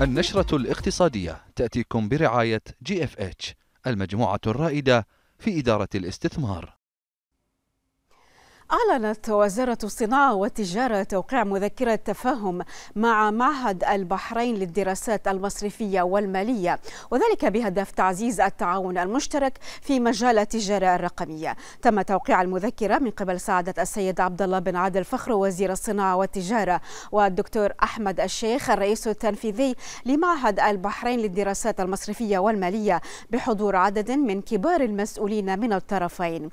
النشرة الاقتصادية تأتيكم برعاية جي اف اتش المجموعة الرائدة في إدارة الاستثمار أعلنت وزارة الصناعة والتجارة توقيع مذكرة تفاهم مع معهد البحرين للدراسات المصرفية والمالية وذلك بهدف تعزيز التعاون المشترك في مجال التجارة الرقمية تم توقيع المذكرة من قبل سعادة السيد عبد الله بن عادل فخر وزير الصناعة والتجارة والدكتور أحمد الشيخ الرئيس التنفيذي لمعهد البحرين للدراسات المصرفية والمالية بحضور عدد من كبار المسؤولين من الطرفين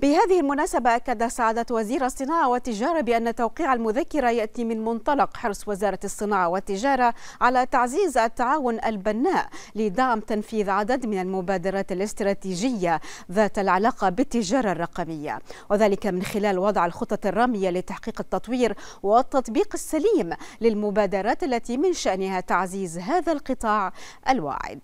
بهذه المناسبة أكد سعادة أكدت وزير الصناعة والتجارة بأن توقيع المذكرة يأتي من منطلق حرص وزارة الصناعة والتجارة على تعزيز التعاون البناء لدعم تنفيذ عدد من المبادرات الاستراتيجية ذات العلاقة بالتجارة الرقمية وذلك من خلال وضع الخطط الرامية لتحقيق التطوير والتطبيق السليم للمبادرات التي من شأنها تعزيز هذا القطاع الواعد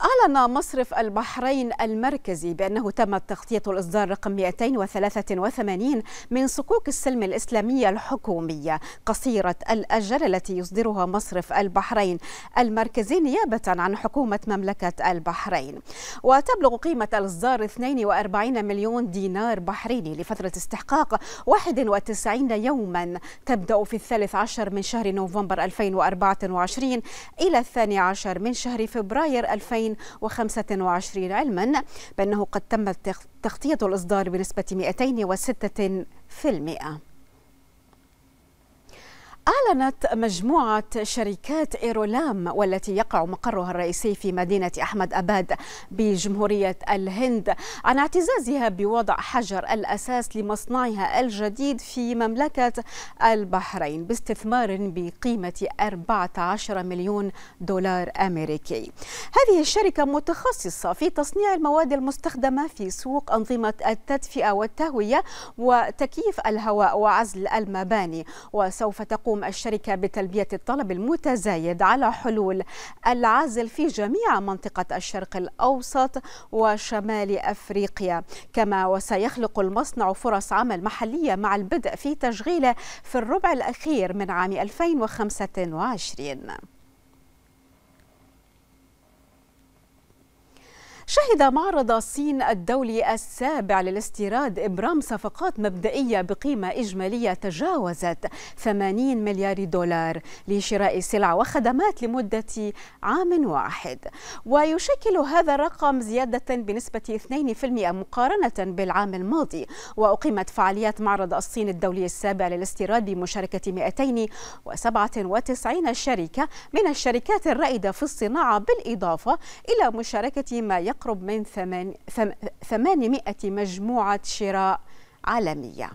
أعلن مصرف البحرين المركزي بأنه تم تغطية الإصدار رقم 283 من صكوك السلم الإسلامية الحكومية قصيرة الأجل التي يصدرها مصرف البحرين المركزي نيابة عن حكومة مملكة البحرين وتبلغ قيمة الإصدار 42 مليون دينار بحريني لفترة استحقاق 91 يوما تبدأ في الثالث عشر من شهر نوفمبر 2024 إلى الثاني عشر من شهر فبراير 2024 2025 علما بأنه قد تم تغطية الإصدار بنسبة 206% أعلنت مجموعة شركات إيرولام والتي يقع مقرها الرئيسي في مدينة أحمد أباد بجمهورية الهند عن اعتزازها بوضع حجر الأساس لمصنعها الجديد في مملكة البحرين باستثمار بقيمة 14 مليون دولار أمريكي هذه الشركة متخصصة في تصنيع المواد المستخدمة في سوق أنظمة التدفئة والتهوية وتكييف الهواء وعزل المباني وسوف تقوم تقوم الشركة بتلبية الطلب المتزايد على حلول العزل في جميع منطقة الشرق الأوسط وشمال أفريقيا كما وسيخلق المصنع فرص عمل محلية مع البدء في تشغيله في الربع الأخير من عام 2025 شهد معرض الصين الدولي السابع للاستيراد إبرام صفقات مبدئية بقيمة إجمالية تجاوزت 80 مليار دولار لشراء سلع وخدمات لمدة عام واحد ويشكل هذا الرقم زيادة بنسبة 2% مقارنة بالعام الماضي وأقيمت فعاليات معرض الصين الدولي السابع للاستيراد بمشاركة 297 شركة من الشركات الرائدة في الصناعة بالإضافة إلى مشاركة ما يقع يقرب من 800 مجموعة شراء عالمية